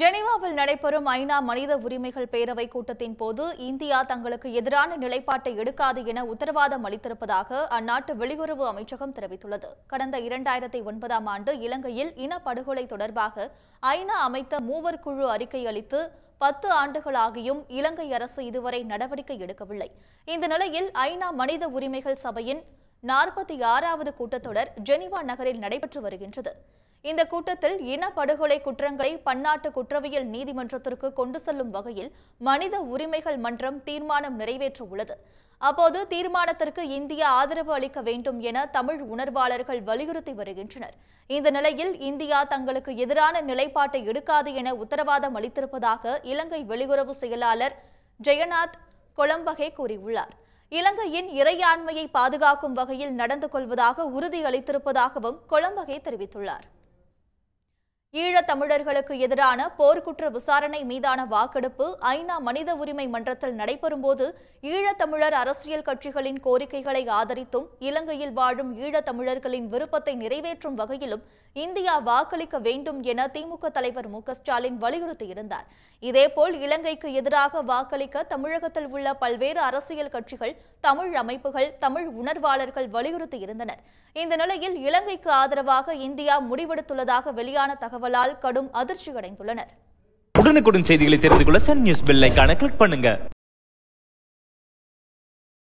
ஜெனீவாவில் நடைபெறும் ஐநா மனித உரிமைகள் பேரவை கூட்டத்தின் போது இந்தியா தங்களுக்கு எதிரான நிலைப்பாட்டை எடுக்காது என உத்தரவாதம் அளித்திருப்பதாக அந்நாட்டு வெளியுறவு அமைச்சகம் தெரிவித்துள்ளது கடந்த இரண்டாயிரத்தி ஒன்பதாம் ஆண்டு இலங்கையில் இனப்படுகொலை தொடர்பாக ஐநா அமைத்த மூவர் குழு அறிக்கை அளித்து பத்து ஆண்டுகளாகியும் இலங்கை அரசு இதுவரை நடவடிக்கை எடுக்கவில்லை இந்த நிலையில் ஐநா மனித உரிமைகள் சபையின் நாற்பத்தி ஆறாவது கூட்டத்தொடர் ஜெனீவா நகரில் நடைபெற்று வருகின்றது இந்த கூட்டத்தில் இனப்படுகொலை குற்றங்களை பன்னாட்டு குற்றவியல் நீதிமன்றத்திற்கு கொண்டு செல்லும் வகையில் மனித உரிமைகள் மன்றம் தீர்மானம் நிறைவேற்ற உள்ளது அப்போது தீர்மானத்திற்கு இந்தியா ஆதரவு அளிக்க வேண்டும் என தமிழ் உணர்வாளர்கள் வலியுறுத்தி வருகின்றனர் இந்த நிலையில் இந்தியா தங்களுக்கு எதிரான நிலைப்பாட்டை எடுக்காது என உத்தரவாதம் அளித்திருப்பதாக இலங்கை வெளியுறவு செயலாளர் ஜெயநாத் கொலம்பகே கூறியுள்ளார் இலங்கையின் இறையாண்மையை பாதுகாக்கும் வகையில் நடந்து கொள்வதாக உறுதியளித்திருப்பதாகவும் கொலம்பகே தெரிவித்துள்ளார் ஈழத் தமிழர்களுக்கு எதிரான போர்க்குற்ற விசாரணை மீதான வாக்கெடுப்பு ஐநா மனித உரிமை மன்றத்தில் நடைபெறும் ஈழத் ஈழத்தமிழர் அரசியல் கட்சிகளின் கோரிக்கைகளை ஆதரித்தும் இலங்கையில் வாழும் ஈழத்தமிழர்களின் விருப்பத்தை நிறைவேற்றும் வகையிலும் இந்தியா வாக்களிக்க வேண்டும் என திமுக தலைவர் மு ஸ்டாலின் வலியுறுத்தியிருந்தார் இதேபோல் இலங்கைக்கு எதிராக வாக்களிக்க தமிழகத்தில் உள்ள பல்வேறு அரசியல் கட்சிகள் தமிழ் அமைப்புகள் தமிழ் உணர்வாளர்கள் வலியுறுத்தியிருந்தனர் இந்த நிலையில் இலங்கைக்கு ஆதரவாக இந்தியா முடிவெடுத்துள்ளதாக வெளியான தகவல் தகவலால் கடும் அதிர்ச்சி அடைந்துள்ளனர் உடனுக்குடன் செய்திகளை தெரிந்து கொள்ள சன் நியூஸ் பெல் கிளிக் பண்ணுங்க